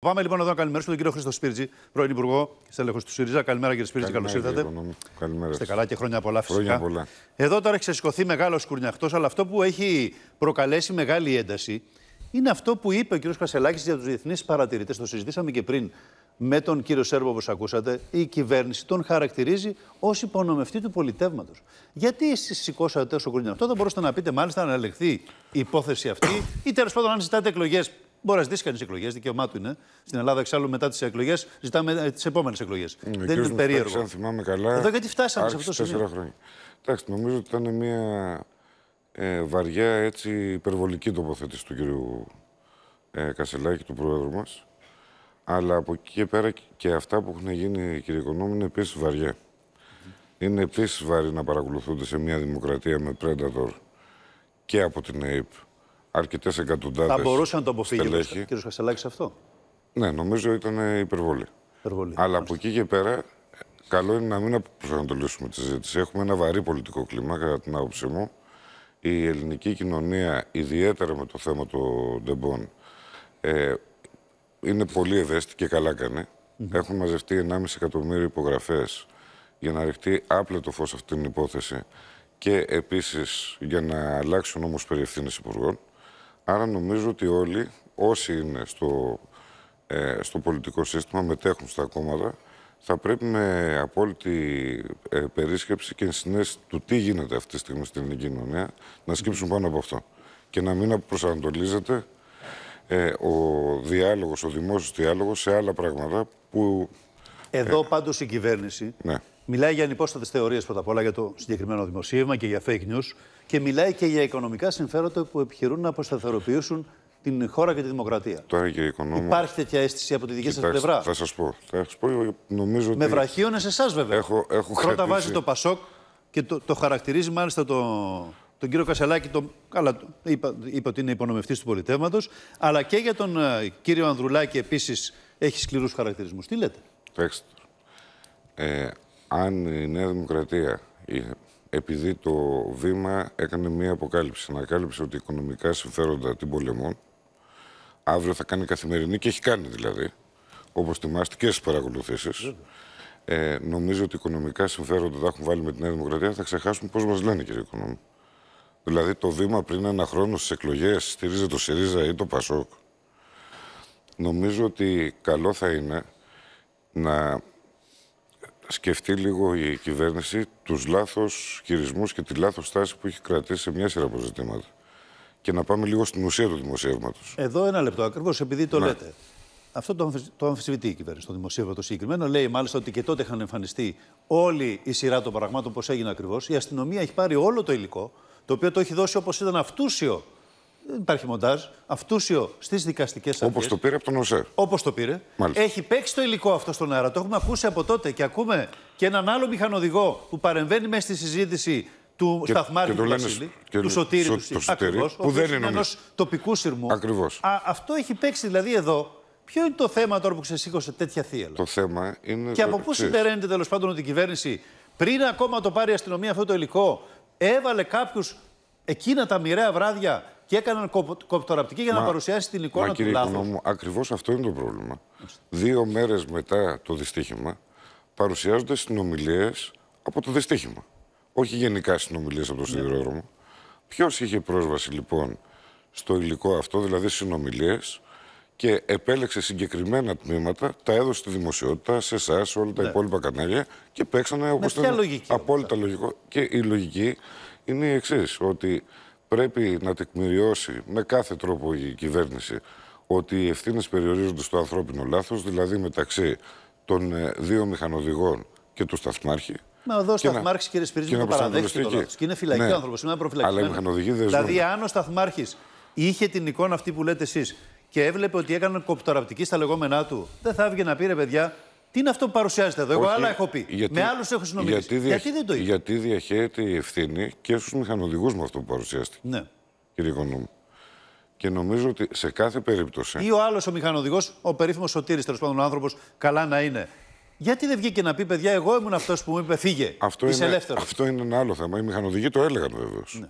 Πάμε λοιπόν εδώ να καλημερίσουμε τον κύριο Χρήστο Σπίρτζη, πρώην Υπουργό και στελεχό του ΣΥΡΙΖΑ. Καλημέρα κύριε Σπίρτζη, καλώς ήρθατε. Καλημέρα. Είστε καλά και χρόνια πολλά φυσικά. Χρόνια πολλά. Εδώ τώρα έχει ξεσηκωθεί μεγάλος κουρνιαχτό, αλλά αυτό που έχει προκαλέσει μεγάλη ένταση είναι αυτό που είπε ο κύριος Κασελάκης για τους διεθνείς παρατηρητές. Το συζητήσαμε και πριν με τον κύριο Σέρβο, όπως ακούσατε. Η κυβέρνηση τον χαρακτηρίζει ως υπονομευτή του πολιτεύματος. Γιατί εσείς σηκώσατε τόσο κουρνιαχτό, δεν μπορούσατε να πείτε μάλιστα να ελεγχθεί η υπόθεση αυτή ή τέλος πάντων αν ζητάτε εκλογές Μπορεί να ζητήσει κανείς εκλογές, δικαίωμά είναι. Στην Ελλάδα, εξάλλου, μετά τις εκλογές, ζητάμε ε, τις επόμενες εκλογές. Δεν είναι περίεργο. Αν θυμάμαι καλά. Εδώ γιατί φτάσαμε σε αυτό το σημείο. χρόνια. Εντάξει, νομίζω ότι ήταν μια ε, βαριά έτσι, υπερβολική τοποθέτηση του κύριου ε, Κασελάκη, του πρόεδρου μας. Αλλά από εκεί και πέρα και αυτά που έχουν γίνει, κύριε Οικονόμη, είναι επίσης βαριά. Είναι επίσης βαρύ να παρακολουθούνται σε μια δημοκρατία με πρέντατορ και από την ΑΕΠ αρκετές εκατοντάδες. Θα μπορούσε να το αποφύγει ο κ. Χασελάκη αυτό. Ναι, νομίζω ήταν υπερβολή. υπερβολή. Αλλά από εκεί και πέρα, καλό είναι να μην προσανατολίσουμε τη συζήτηση. Έχουμε ένα βαρύ πολιτικό κλίμα, κατά την άποψή μου. Η ελληνική κοινωνία, ιδιαίτερα με το θέμα των Ντεμπόν, ε, είναι πολύ ευαίσθητη και καλά κάνει. Έχουν μαζευτεί 1,5 εκατομμύριο υπογραφές για να ρηχτεί άπλετο φως αυτή την υπόθεση και επίσης για να αλλάξουν όμως περιευθύνες υπουργών. Άρα νομίζω ότι όλοι όσοι είναι στο, ε, στο πολιτικό σύστημα, μετέχουν στα κόμματα, θα πρέπει με απόλυτη ε, περίσκεψη και συνέστηση του τι γίνεται αυτή τη στιγμή στην κοινωνία να σκύψουν πάνω από αυτό. Και να μην προσανατολίζεται ε, ο διάλογος, ο δημόσιος διάλογος σε άλλα πράγματα που... Εδώ πάντως η κυβέρνηση ναι. Μιλάει για ανυπόστατες θεωρίες πρώτα απ' όλα για το συγκεκριμένο δημοσίευμα και για fake news και μιλάει και για οικονομικά συμφέροντα που επιχειρούν να αποσταθεροποιήσουν την χώρα και τη δημοκρατία. Τώρα, κύριε οικονομικά. Υπάρχει τέτοια αίσθηση από τη δική σας πλευρά. Θα σας πω. πω νομίζω Με ότι... βραχίωνε σε εσάς, βέβαια. Έχω, έχω Πρώτα κρατήσει. βάζει το Πασόκ και το, το χαρακτηρίζει μάλιστα το, τον κύριο Κασελάκη, τον, καλά, είπα, είπα ότι είναι υπονομευτής του πολιτεύματος, αλλά και για τον ε, κύριο Ανδρουλάκη επίσης έχει σκληρούς χαρακτηρισμούς. Τι λέτε. Ε, αν η Νέα Δημοκρατία, επειδή το βήμα έκανε μία αποκάλυψη, ανακάλυψε ότι οικονομικά συμφέροντα την πολεμών, αύριο θα κάνει καθημερινή και έχει κάνει δηλαδή, όπως θυμάστε και στις παρακολουθήσεις. Ε, νομίζω ότι οικονομικά συμφέροντα τα έχουν βάλει με τη Νέα Δημοκρατία, θα ξεχάσουν πώς μας λένε, κύριε Οικονόμη. Δηλαδή, το βήμα πριν ένα χρόνο στις εκλογές στηρίζε το ΣΥΡΙΖΑ ή το ΠΑΣΟΚ. Νομίζω ότι καλό θα είναι να σκεφτεί λίγο η κυβέρνηση τους λάθος χειρισμούς και τη λάθος στάση που έχει κρατήσει σε μια σειρά από ζητήματα. Και να πάμε λίγο στην ουσία του δημοσιεύματος. Εδώ ένα λεπτό ακριβώς, επειδή το ναι. λέτε. Αυτό το, αμφισβητεί η κυβέρνηση, το δημοσίευμα το συγκεκριμένο. Λέει μάλιστα ότι και τότε είχαν εμφανιστεί όλη η σειρά των πραγμάτων, πώς έγινε ακριβώς. Η αστυνομία έχει πάρει όλο το υλικό, το οποίο το έχει δώσει όπως ήταν αυτούσιο δεν υπάρχει μοντάζ. Αυτούσιο στις δικαστικές αρχέ. Όπω το πήρε από τον ΟΣΕ. Όπως το πήρε. Μάλιστα. Έχει παίξει το υλικό αυτό στον αέρα. Το έχουμε ακούσει από τότε και ακούμε και έναν άλλο μηχανοδηγό που παρεμβαίνει μέσα στη συζήτηση του και, και του Βασίλη, και του Σωτήρη, σω, του σωτήρι, ακριβώς, που δεν είναι ενό τοπικού σειρμού. Ακριβώς. αυτό έχει παίξει δηλαδή εδώ. Ποιο είναι το θέμα τώρα που ξεσήκωσε τέτοια θύελα. Το θέμα είναι... Και από πού συντεραίνεται τέλος πάντων ότι η κυβέρνηση πριν ακόμα το πάρει η αστυνομία αυτό το υλικό έβαλε κάποιους εκείνα τα μοιραία βράδια και έκαναν κοπτοραπτική για να παρουσιάσει την εικόνα μα, του λάθου. Ακριβώς αυτό είναι το πρόβλημα. Δύο μέρες μετά το δυστύχημα παρουσιάζονται συνομιλίες από το δυστύχημα. Όχι γενικά συνομιλίες από το ναι. σιδηρόδρομο. Ποιος είχε πρόσβαση λοιπόν στο υλικό αυτό, δηλαδή συνομιλίες, και επέλεξε συγκεκριμένα τμήματα, τα έδωσε στη δημοσιότητα, σε εσάς, σε όλα τα ναι. υπόλοιπα κανάλια και παίξανε όπως ήταν. απόλυτα λογικό. Και η λογική είναι η εξής, ότι πρέπει να τεκμηριώσει με κάθε τρόπο η κυβέρνηση ότι οι ευθύνες περιορίζονται στο ανθρώπινο λάθος, δηλαδή μεταξύ των ε, δύο μηχανοδηγών και του σταθμάρχη. Μα εδώ ο Σταθμάρχη, κύριε Σπυρίδη, το το Και είναι φυλακή ναι. άνθρωπος, είναι προφυλακισμένος. Αλλά οι μηχανοδηγοί Δηλαδή, αν ο Σταθμάρχης είχε την εικόνα αυτή που λέτε εσείς και έβλεπε ότι έκανε κοπτοραπτική στα λεγόμενά του, δεν θα έβγαινε να πήρε παιδιά, τι είναι αυτό που παρουσιάζεται εδώ, εγώ άλλα έχω πει. με άλλους έχω συνομιλήσει. Γιατί, δεν το είπε. Γιατί διαχέεται η ευθύνη και στους μηχανοδηγούς με αυτό που παρουσιάστηκε. Ναι. Κύριε Οικονόμου. Και νομίζω ότι σε κάθε περίπτωση. ή ο άλλος ο μηχανοδηγός, ο περίφημος Σωτήρης, τέλος πάντων ο άνθρωπος, καλά να είναι, γιατί δεν βγήκε να πει, παιδιά, εγώ ήμουν αυτός που μου είπε φύγε. Αυτό είσαι είναι, ελεύθερος. Αυτό είναι ένα άλλο θέμα. Οι μηχανοδηγοί το έλεγαν βεβαίως. Ναι.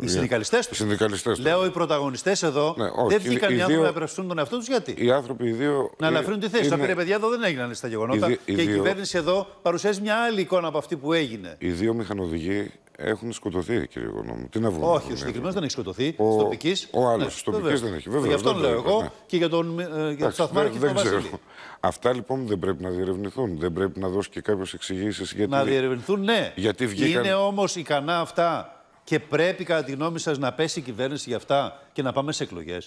οι συνδικαλιστές τους. Οι συνδικαλιστές τους. Λέω οι πρωταγωνιστές εδώ ναι, όχι. δεν βγήκαν οι, οι άνθρωποι να υπερασπιστούν τον εαυτό τους. Γιατί. Οι άνθρωποι οι δύο. Να ελαφρύνουν τη θέση. Είναι... Τα πήρε παιδιά εδώ δεν έγιναν στα γεγονότα. Οι Και οι δύο... η κυβέρνηση εδώ παρουσιάζει μια άλλη εικόνα από αυτή που έγινε. Οι δύο μηχανοδηγοί έχουν σκοτωθεί, κύριε Γονόμου. Τι να βγουν. Όχι, ο συγκεκριμένος ναι. δεν έχει σκοτωθεί. Ο, τοπικής. Ο άλλος. Ναι, τοπική δεν έχει. Βέβαια, γι' αυτόν λέω εγώ ναι. και για τον σταθμό ε, δεν, ξέρω. Αυτά λοιπόν δεν πρέπει να διερευνηθούν. Δεν πρέπει να δώσει και κάποιε εξηγήσεις γιατί. Να διερευνηθούν, ναι. Γιατί βγήκαν... Είναι όμως ικανά αυτά και πρέπει, κατά τη γνώμη σας, να πέσει η κυβέρνηση για αυτά και να πάμε σε εκλογές.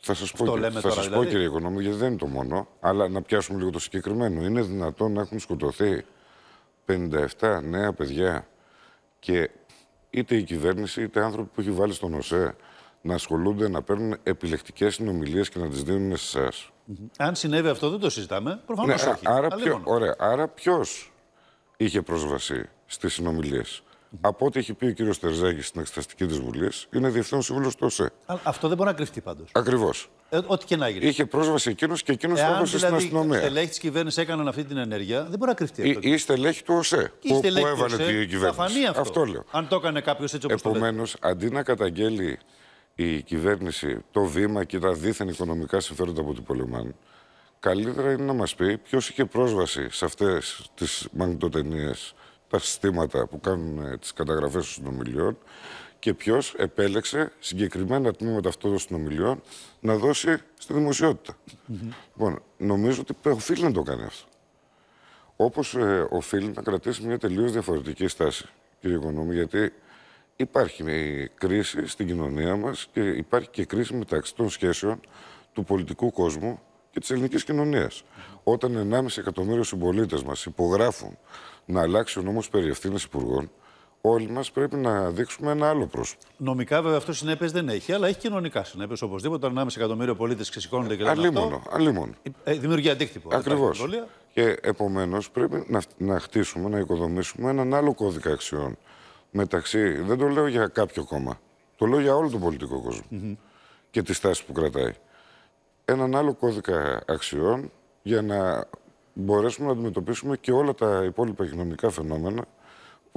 Θα σας πω, δηλαδή. πω, κύριε Οικονόμη, γιατί δεν είναι το μόνο, αλλά να πιάσουμε λίγο το συγκεκριμένο. Είναι δυνατόν να έχουν σκοτωθεί 57 νέα παιδιά και είτε η κυβέρνηση είτε άνθρωποι που έχει βάλει στον ΟΣΕ να ασχολούνται να παίρνουν επιλεκτικές συνομιλίες και να τις δίνουν σε εσάς. Αν συνέβη αυτό, δεν το συζητάμε. Προφανώς ναι, όχι. Άρα, ποιο, λοιπόν. ωραία, άρα ποιος είχε πρόσβαση στις συνομιλίες. Από ό,τι έχει πει ο κύριος Τερζάκης στην εξεταστική της Βουλής, είναι διευθύνων σύμβουλο του ΟΣΕ. αυτό δεν μπορεί να κρυφτεί πάντως. Ακριβώς. Ε, ό,τι και να γίνει. Είχε πρόσβαση εκείνος και εκείνος πρόσβαση δηλαδή, στην αστυνομία. Οι στελέχοι τη κυβέρνησης έκαναν αυτή την ενέργεια, δεν μπορεί να κρυφτεί αυτό. Ή, στελέχοι του ΟΣΕ Που, που, έβαλε την κυβέρνηση. Θα φανεί αυτό. λέω. Αν το έκανε κάποιος έτσι όπως το Επομένως, αντί να καταγγέλει η κυβέρνηση το βήμα και τα δίθεν οικονομικά συμφέροντα από την Πολεμάν, καλύτερα είναι να μας πει ποιος είχε πρόσβαση σε αυτές τις μαγνητοτενίες, τα συστήματα που κάνουν τις καταγραφές των συνομιλιών και ποιος επέλεξε συγκεκριμένα τμήματα αυτών των συνομιλιών να δώσει στη δημοσιοτητα mm Λοιπόν, νομίζω ότι οφείλει να το κάνει αυτό. Όπως ε, οφείλει να κρατήσει μια τελείως διαφορετική στάση, κύριε Οικονόμη, γιατί υπάρχει κρίση στην κοινωνία μας και υπάρχει και κρίση μεταξύ των σχέσεων του πολιτικού κόσμου και της ελληνικής κοινωνίας. Όταν 1,5 εκατομμύριο συμπολίτες μας υπογράφουν να αλλάξει ο νόμος περί ευθύνης υπουργών, όλοι μας πρέπει να δείξουμε ένα άλλο πρόσωπο. Νομικά, βέβαια, αυτό συνέπειες δεν έχει, αλλά έχει κοινωνικά συνέπειες οπωσδήποτε. Αν ένα εκατομμύριο πολίτες ξεσηκώνονται και λένε. Αλίμονο, αλίμονο. Ε, ε, δημιουργεί αντίκτυπο. Ακριβώ. Και επομένως πρέπει να, να χτίσουμε, να οικοδομήσουμε έναν άλλο κώδικα αξιών. Μεταξύ, δεν το λέω για κάποιο κόμμα. Το λέω για όλο τον πολιτικό κόσμο. Και τη στάση που κρατάει. Έναν άλλο κώδικα αξιών για να μπορέσουμε να αντιμετωπίσουμε και όλα τα υπόλοιπα κοινωνικά φαινόμενα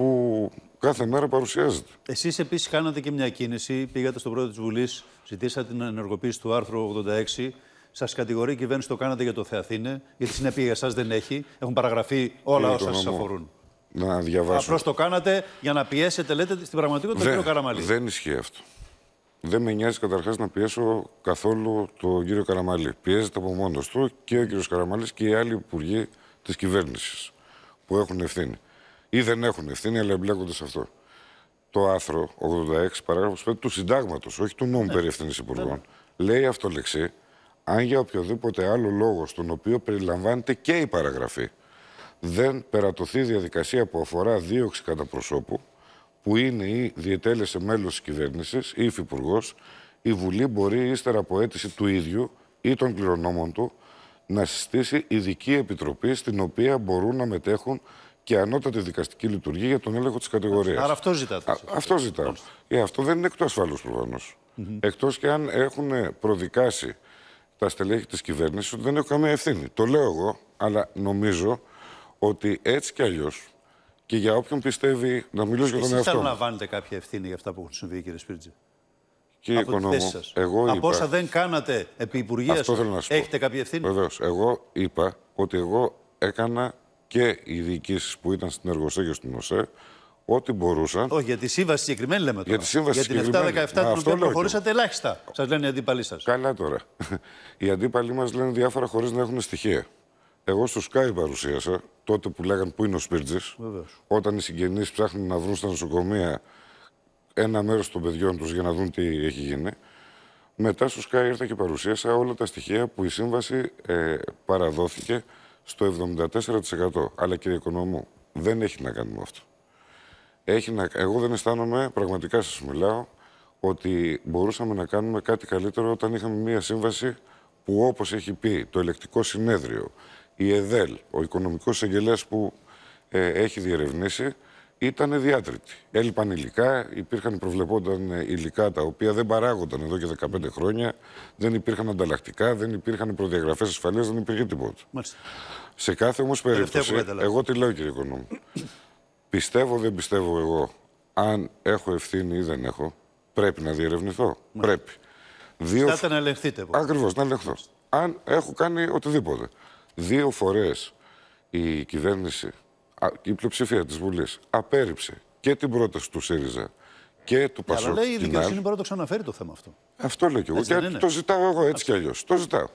που κάθε μέρα παρουσιάζεται. Εσείς επίσης κάνατε και μια κίνηση. Πήγατε στον πρόεδρο της Βουλής, ζητήσατε την ενεργοποίηση του άρθρου 86. Σας κατηγορεί η κυβέρνηση το κάνατε για το Θεαθήνε, γιατί συνέπεια για εσάς δεν έχει. Έχουν παραγραφεί όλα όσα σας αφορούν. Να διαβάσω. Απλώς το κάνατε για να πιέσετε, λέτε, στην πραγματικότητα τον κύριο Καραμαλή. Δεν ισχύει αυτό. Δεν με νοιάζει καταρχάς να πιέσω καθόλου τον κύριο Καραμαλή. Πιέζεται από μόνος του και ο κύριος Καραμαλής και οι άλλοι υπουργοί της κυβέρνησης που έχουν ευθύνη ή δεν έχουν ευθύνη, αλλά εμπλέκονται σε αυτό. Το άρθρο 86, παράγραφο 5 του συντάγματος, όχι του νόμου ναι. περί ευθύνης ναι. υπουργών, λέει αυτό λεξί, αν για οποιοδήποτε άλλο λόγο, στον οποίο περιλαμβάνεται και η παραγραφή, δεν περατωθεί διαδικασία που αφορά δίωξη κατά προσώπου, που είναι ή διετέλεσε μέλος της κυβέρνησης ή υφυπουργός, η Βουλή μπορεί ύστερα από αίτηση του ίδιου ή των κληρονόμων του να συστήσει ειδική επιτροπή στην οποία μπορούν να μετέχουν και ανώτατη δικαστική λειτουργία για τον έλεγχο της κατηγορίας. Άρα αυτό ζητάτε. Α, αυτό ζητάω. Ε, αυτό δεν είναι εκτός ασφαλού προφανώ. Mm Εκτός και αν έχουν προδικάσει τα στελέχη της κυβέρνησης ότι δεν έχουν καμία ευθύνη. Το λέω εγώ, αλλά νομίζω ότι έτσι κι αλλιώς και για όποιον πιστεύει να μιλήσω για τον εαυτό. Θέλω να βάνετε κάποια ευθύνη για αυτά που έχουν συμβεί, κύριε Σπίρτζη. Και από Οικονόμου, σας. εγώ είπα... Από όσα δεν κάνατε επί Υπουργεία, έχετε κάποια ευθύνη. Βεβαίως. Εγώ είπα ότι εγώ έκανα και οι διοικήσεις που ήταν στην Εργοσέ και στην ΟΣΕ ό,τι μπορούσαν. Όχι, για τη σύμβαση συγκεκριμένη λέμε τώρα. Για τη σύμβαση για την 7-17 την οποία προχωρήσατε ελάχιστα, σας λένε οι αντίπαλοι σας. Καλά τώρα. Οι αντίπαλοι μας λένε διάφορα χωρίς να έχουν στοιχεία. Εγώ στο Sky παρουσίασα, τότε που λέγανε πού είναι ο Σπίρτζης, όταν οι συγγενείς ψάχνουν να βρουν στα νοσοκομεία ένα μέρος των παιδιών τους για να δουν τι έχει γίνει. Μετά στο Sky ήρθα και παρουσίασα όλα τα στοιχεία που η σύμβαση ε, παραδόθηκε στο 74%. Αλλά κύριε Οικονομού, δεν έχει να κάνει με αυτό. Έχει να... Εγώ δεν αισθάνομαι, πραγματικά σας μιλάω, ότι μπορούσαμε να κάνουμε κάτι καλύτερο όταν είχαμε μία σύμβαση που όπως έχει πει το ελεκτικό συνέδριο, η ΕΔΕΛ, ο οικονομικός εγγελέας που ε, έχει διερευνήσει, ήταν διάτρητη. Έλειπαν υλικά, υπήρχαν προβλεπόταν ε, υλικά τα οποία δεν παράγονταν εδώ και 15 χρόνια, δεν υπήρχαν ανταλλακτικά, δεν υπήρχαν προδιαγραφές ασφαλείας, δεν υπήρχε τίποτα. Σε κάθε όμως περίπτωση, εγώ τι λέω κύριε Οικονόμου. πιστεύω, δεν πιστεύω εγώ, αν έχω ευθύνη ή δεν έχω, πρέπει να διερευνηθώ. Μάλιστα. Πρέπει. Δύο... Φτάτε να ελεγχθείτε. Λοιπόν. Ακριβώς, να ελεγχθώ. Αν έχω κάνει οτιδήποτε. Δύο φορές η δεν εχω πρεπει να διερευνηθω πρεπει δυο να ελεγχθειτε ακριβω να ελεγχθω αν εχω κανει οτιδηποτε δυο φορε η κυβερνηση η πλειοψηφία της Βουλής απέρριψε και την πρόταση του ΣΥΡΙΖΑ και του Πασόκ. Αλλά λέει η δικαιοσύνη μπορεί να το ξαναφέρει το θέμα αυτό. Αυτό λέω και εγώ. Και το ζητάω εγώ έτσι κι αλλιώς. Το ζητάω.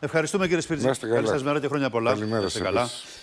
Ευχαριστούμε κύριε Σπίρτζη. Καλή σας μέρα και χρόνια πολλά. Καλημέρα σα.